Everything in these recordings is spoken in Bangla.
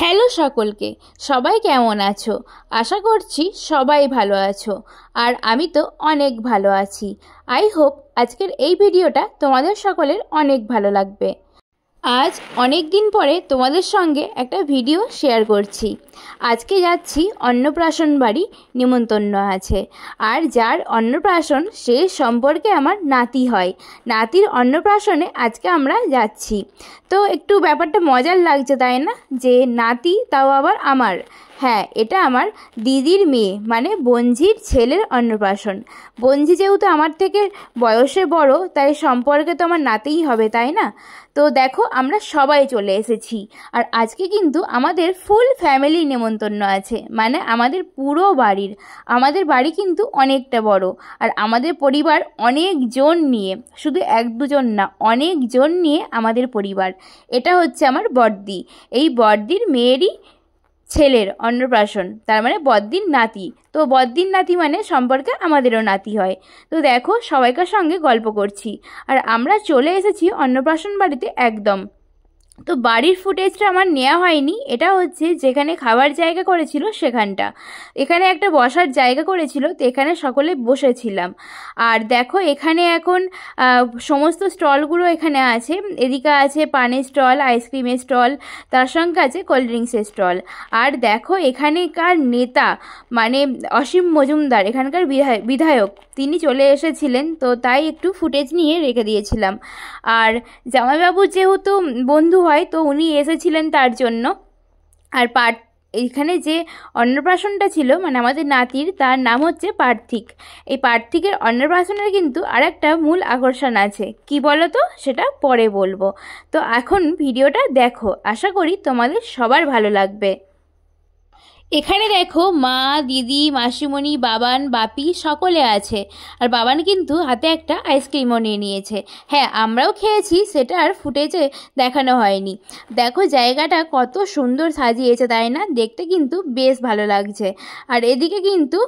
হ্যালো সকলকে সবাই কেমন আছো আশা করছি সবাই ভালো আছো আর আমি তো অনেক ভালো আছি আই হোপ আজকের এই ভিডিওটা তোমাদের সকলের অনেক ভালো লাগবে আজ অনেক দিন পরে তোমাদের সঙ্গে একটা ভিডিও শেয়ার করছি আজকে যাচ্ছি অন্নপ্রাশন বাড়ি নিমন্তন্ন আছে আর যার অন্নপ্রাশন সে সম্পর্কে আমার নাতি হয় নাতির অন্নপ্রাশনে আজকে আমরা যাচ্ছি তো একটু ব্যাপারটা মজার লাগছে তাই না যে নাতি তাও আবার আমার হ্যাঁ এটা আমার দিদির মেয়ে মানে বঞ্জির ছেলের অন্নপ্রাশন বঞ্জি যেহেতু আমার থেকে বয়সে বড় তাই সম্পর্কে তো আমার নাতেই হবে তাই না তো দেখো আমরা সবাই চলে এসেছি আর আজকে কিন্তু আমাদের ফুল ফ্যামিলি নেমন্তন্ন আছে মানে আমাদের পুরো বাড়ির আমাদের বাড়ি কিন্তু অনেকটা বড় আর আমাদের পরিবার অনেকজন নিয়ে শুধু এক দুজন না অনেকজন নিয়ে আমাদের পরিবার এটা হচ্ছে আমার বর্দি এই বর্দির মেয়েরই ছেলের অন্নপ্রাশন তার মানে বদ্দিন নাতি তো বদ্দিন নাতি মানে সম্পর্কে আমাদেরও নাতি হয় তো দেখো সবাইকার সঙ্গে গল্প করছি আর আমরা চলে এসেছি অন্নপ্রাশন বাড়িতে একদম তো বাড়ির ফুটেজটা আমার নেওয়া হয়নি এটা হচ্ছে যেখানে খাবার জায়গা করেছিল সেখানটা এখানে একটা বসার জায়গা করেছিল তো এখানে সকলে বসেছিলাম আর দেখো এখানে এখন সমস্ত স্টলগুলো এখানে আছে এদিকে আছে পানের স্টল আইসক্রিমের স্টল তার সঙ্গে আছে কোল্ড ড্রিঙ্কসের স্টল আর দেখো এখানেকার নেতা মানে অসীম মজুমদার এখানকার বিধায়ক তিনি চলে এসেছিলেন তো তাই একটু ফুটেজ নিয়ে রেখে দিয়েছিলাম আর জামাইবাবু যেহেতু বন্ধু হয় তো উনি এসেছিলেন তার জন্য আর পার্ট এইখানে যে অন্নপ্রাশনটা ছিল মানে আমাদের নাতির তার নাম হচ্ছে পার্থিক এই পার্থিকের অন্নপ্রাশনের কিন্তু আর একটা মূল আকর্ষণ আছে কি বলো তো সেটা পরে বলবো তো এখন ভিডিওটা দেখো আশা করি তোমাদের সবার ভালো লাগবে এখানে দেখো মা দিদি মাসিমণি বাবান বাপি সকলে আছে আর বাবান কিন্তু হাতে একটা আইসক্রিমও নিয়ে নিয়েছে হ্যাঁ আমরাও খেয়েছি সেটা আর ফুটেজে দেখানো হয়নি দেখো জায়গাটা কত সুন্দর সাজিয়েছে তাই না দেখতে কিন্তু বেশ ভালো লাগছে আর এদিকে কিন্তু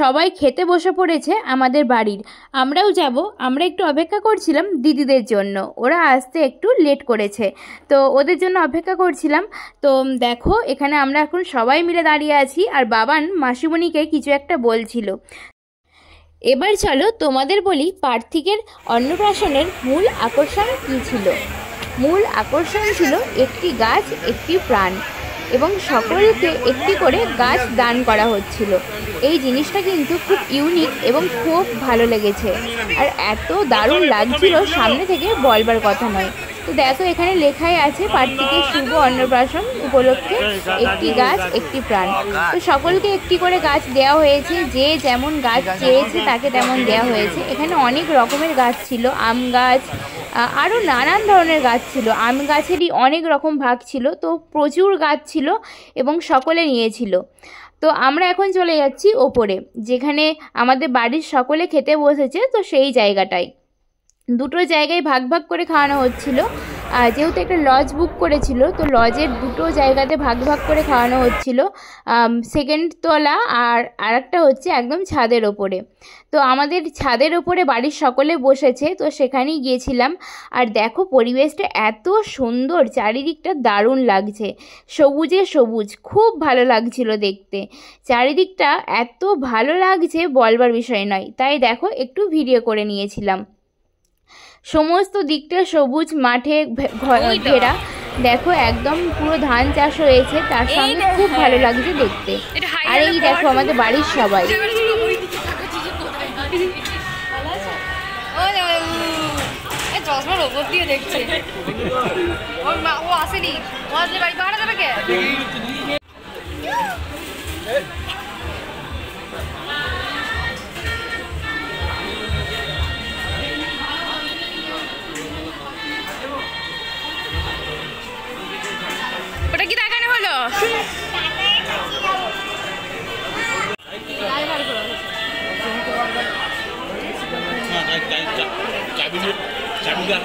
সবাই খেতে বসে পড়েছে আমাদের বাড়ির আমরাও যাব আমরা একটু অপেক্ষা করছিলাম দিদিদের জন্য ওরা আসতে একটু লেট করেছে তো ওদের জন্য অপেক্ষা করছিলাম তো দেখো এখানে আমরা এখন সবাই মিলে দাঁড়িয়ে আছি আর বাবান মাসিমণিকে কিছু একটা বলছিল এবার চলো তোমাদের বলি পার্থিকের অন্নপ্রাশনের মূল আকর্ষণ কী ছিল মূল আকর্ষণ ছিল একটি গাছ একটি প্রাণ এবং সকলকে একটি করে গাছ দান করা হচ্ছিল এই জিনিসটা কিন্তু খুব ইউনিক এবং খুব ভালো লেগেছে আর এত দারুণ লাগছিল সামনে থেকে বলবার কথা নয় তো দেখো এখানে লেখাই আছে পার্থিকে শুভ অন্নপ্রাশন উপলক্ষে একটি গাছ একটি প্রাণ তো সকলকে একটি করে গাছ দেওয়া হয়েছে যে যেমন গাছ চেয়েছে তাকে তেমন দেওয়া হয়েছে এখানে অনেক রকমের গাছ ছিল আম গাছ আরও নানান ধরনের গাছ ছিল আম গাছেরই অনেক রকম ভাগ ছিল তো প্রচুর গাছ ছিল এবং সকলে নিয়েছিল তো আমরা এখন চলে যাচ্ছি ওপরে যেখানে আমাদের বাড়ির সকলে খেতে বসেছে তো সেই জায়গাটায় দুটো জায়গায় ভাগ ভাগ করে খাওয়ানো হচ্ছিল যেহেতু একটা লজ বুক করেছিল তো লজের দুটো জায়গাতে ভাগ ভাগ করে খাওয়ানো হচ্ছিল সেকেন্ড তলা আর আরেকটা হচ্ছে একদম ছাদের ওপরে তো আমাদের ছাদের ওপরে বাড়ির সকলে বসেছে তো সেখানেই গিয়েছিলাম আর দেখো পরিবেশটা এত সুন্দর চারিদিকটা দারুণ লাগছে সবুজে সবুজ খুব ভালো লাগছিল দেখতে চারিদিকটা এত ভালো লাগছে বলবার বিষয় নয় তাই দেখো একটু ভিডিও করে নিয়েছিলাম সমস্ত দিকটা সবুজ মাঠে ঘেরা দেখো একদম পুরো ধান চাষ হয়েছে তার সঙ্গে খুব ভালো লাগছে দেখতে আর এই দেখো আমাদের বাড়ির সবাই দেখছে ও আসেনি ও আসলে বাড়ি পাহাড়া যাবে কে মা বাপি বাবান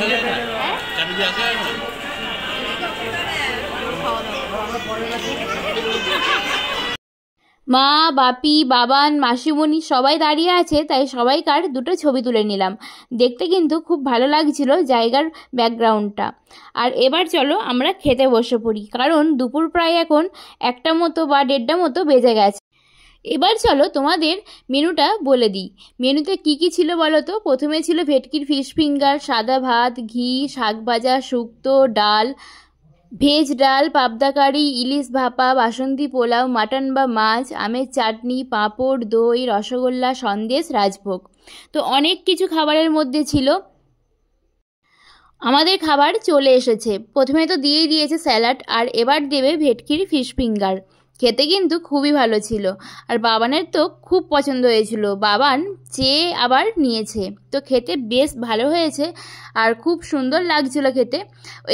মাসিমণি সবাই দাঁড়িয়ে আছে তাই সবাইকার দুটো ছবি তুলে নিলাম দেখতে কিন্তু খুব ভালো লাগছিল জায়গার ব্যাকগ্রাউন্ডটা আর এবার চলো আমরা খেতে বসে পড়ি কারণ দুপুর প্রায় এখন একটা মতো বা দেড়টা মতো বেজে গেছে এবার চলো তোমাদের মেনুটা বলে দিই মেনুতে কি কি ছিল বলো তো প্রথমে ছিল ভেটকির ফিশ ফিঙ্গার সাদা ভাত ঘি শাক ভাজা শুক্তো ডাল ভেজ ডাল পাবদা কারি ইলিশ ভাপা বাসন্তী পোলাও মাটন বা মাছ আমের চাটনি পাঁপড় দই রসগোল্লা সন্দেশ রাজভোগ তো অনেক কিছু খাবারের মধ্যে ছিল আমাদের খাবার চলে এসেছে প্রথমে তো দিয়েই দিয়েছে স্যালাড আর এবার দেবে ভেটকির ফিশ ফিঙ্গার খেতে কিন্তু খুবই ভালো ছিল আর বাবানের তো খুব পছন্দ হয়েছিল বাবান চেয়ে আবার নিয়েছে তো খেতে বেশ ভালো হয়েছে আর খুব সুন্দর লাগছিলো খেতে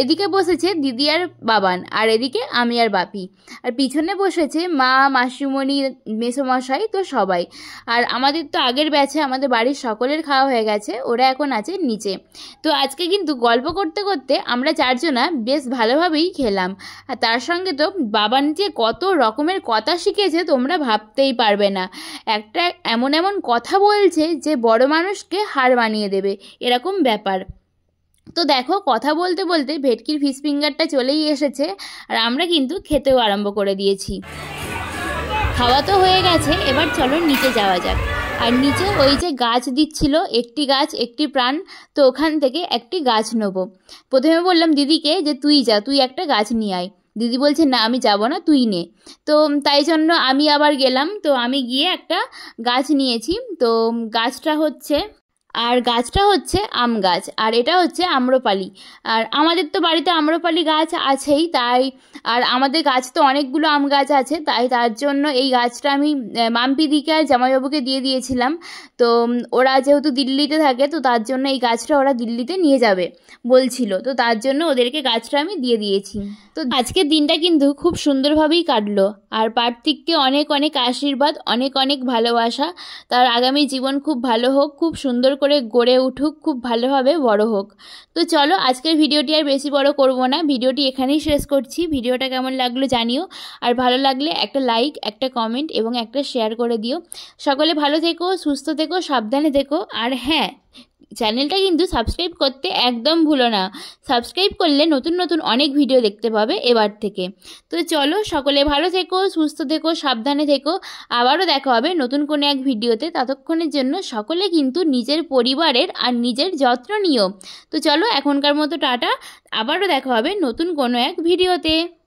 এদিকে বসেছে দিদি আর বাবান আর এদিকে আমি আর বাপি আর পিছনে বসেছে মা মাসিমণি মেসোমশাই তো সবাই আর আমাদের তো আগের ব্যাচে আমাদের বাড়ির সকলের খাওয়া হয়ে গেছে ওরা এখন আছে নিচে তো আজকে কিন্তু গল্প করতে করতে আমরা চারজনা বেশ ভালোভাবেই খেলাম আর তার সঙ্গে তো বাবান যে কত রকমের কথা শিখেছে তোমরা ভাবতেই পারবে না একটা এমন এমন কথা বলছে যে বড় মানুষকে হার বানিয়ে দেবে এরকম ব্যাপার তো দেখো কথা বলতে বলতে ভেটকির ফিশ ফিঙ্গারটা চলেই এসেছে আর আমরা কিন্তু খেতেও আরম্ভ করে দিয়েছি খাওয়া তো হয়ে গেছে এবার চলো নিচে যাওয়া যাক আর নিচে ওই যে গাছ দিচ্ছিল একটি গাছ একটি প্রাণ তো ওখান থেকে একটি গাছ নেবো প্রথমে বললাম দিদিকে যে তুই যা তুই একটা গাছ নিয়ে আয় দিদি বলছে না আমি যাব না তুই নে তো তাই জন্য আমি আবার গেলাম তো আমি গিয়ে একটা গাছ নিয়েছি তো গাছটা হচ্ছে আর গাছটা হচ্ছে আম গাছ আর এটা হচ্ছে আম্রপালি আর আমাদের তো বাড়িতে আম্রপালি গাছ আছেই তাই আর আমাদের গাছ তো অনেকগুলো আম গাছ আছে তাই তার জন্য এই গাছটা আমি মাম্পি দিকে আর জামাইবাবুকে দিয়ে দিয়েছিলাম তো ওরা যেহেতু দিল্লিতে থাকে তো তার জন্য এই গাছটা ওরা দিল্লিতে নিয়ে যাবে বলছিল তো তার জন্য ওদেরকে গাছটা আমি দিয়ে দিয়েছি তো আজকের দিনটা কিন্তু খুব সুন্দরভাবেই কাটলো আর পার্থিককে অনেক অনেক আশীর্বাদ অনেক অনেক ভালোবাসা তার আগামী জীবন খুব ভালো হোক খুব সুন্দর করে গড়ে উঠুক খুব ভালোভাবে বড় হোক তো চলো আজকের ভিডিওটি আর বেশি বড় করব না ভিডিওটি এখানেই শেষ করছি ভিডিওটা কেমন লাগলো জানিও আর ভালো লাগলে একটা লাইক একটা কমেন্ট এবং একটা শেয়ার করে দিও সকলে ভালো থেকো সুস্থ থেকো সাবধানে থেকো আর হ্যাঁ চ্যানেলটা কিন্তু সাবস্ক্রাইব করতে একদম ভুলো না সাবস্ক্রাইব করলে নতুন নতুন অনেক ভিডিও দেখতে পাবে এবার থেকে তো চলো সকলে ভালো থেকো সুস্থ থেকো সাবধানে থেকো আবারও দেখা হবে নতুন কোনো এক ভিডিওতে ততক্ষণের জন্য সকলে কিন্তু নিজের পরিবারের আর নিজের যত্ন নিও তো চলো এখনকার মতো টাটা আবারও দেখা হবে নতুন কোনো এক ভিডিওতে